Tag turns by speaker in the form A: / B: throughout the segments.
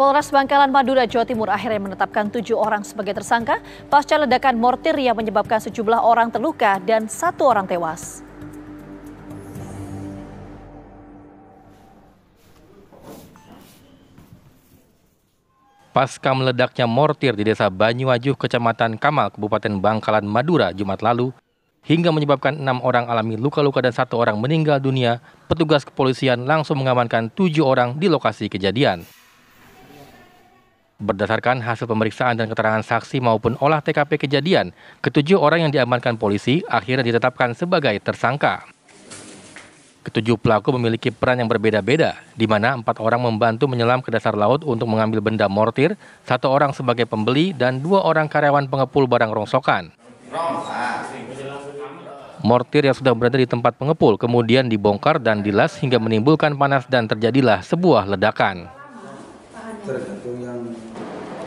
A: Polres Bangkalan Madura, Jawa Timur akhirnya menetapkan tujuh orang sebagai tersangka pasca ledakan mortir yang menyebabkan sejumlah orang terluka dan satu orang tewas. Pasca meledaknya mortir di desa Banyuwajuh, kecamatan Kamal, Kabupaten Bangkalan, Madura, Jumat lalu, hingga menyebabkan enam orang alami luka-luka dan satu orang meninggal dunia, petugas kepolisian langsung mengamankan tujuh orang di lokasi kejadian. Berdasarkan hasil pemeriksaan dan keterangan saksi maupun olah TKP kejadian, ketujuh orang yang diamankan polisi akhirnya ditetapkan sebagai tersangka. Ketujuh pelaku memiliki peran yang berbeda-beda, di mana empat orang membantu menyelam ke dasar laut untuk mengambil benda mortir, satu orang sebagai pembeli, dan dua orang karyawan pengepul barang rongsokan. Mortir yang sudah berada di tempat pengepul kemudian dibongkar dan dilas hingga menimbulkan panas dan terjadilah sebuah ledakan tergantung
B: yang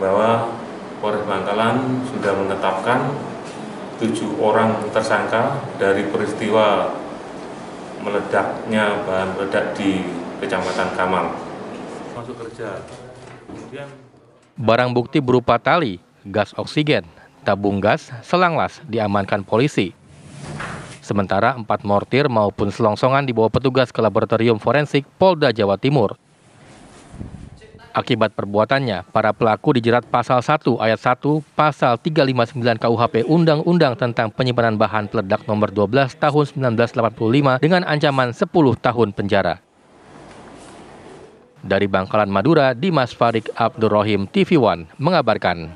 B: bahwa Polres Bangkalan sudah menetapkan tujuh orang tersangka dari peristiwa meledaknya bahan peledak di Kecamatan Kamal. Masuk kerja. Kemudian
A: barang bukti berupa tali, gas oksigen, tabung gas, selang las diamankan polisi. Sementara empat mortir maupun selongsongan dibawa petugas ke laboratorium forensik Polda Jawa Timur. Akibat perbuatannya, para pelaku dijerat pasal 1 ayat 1, pasal 359 KUHP Undang-Undang tentang penyimpanan bahan peledak nomor 12 tahun 1985 dengan ancaman 10 tahun penjara. Dari Bangkalan Madura, Dimas Farik Abdurrahim TV One mengabarkan.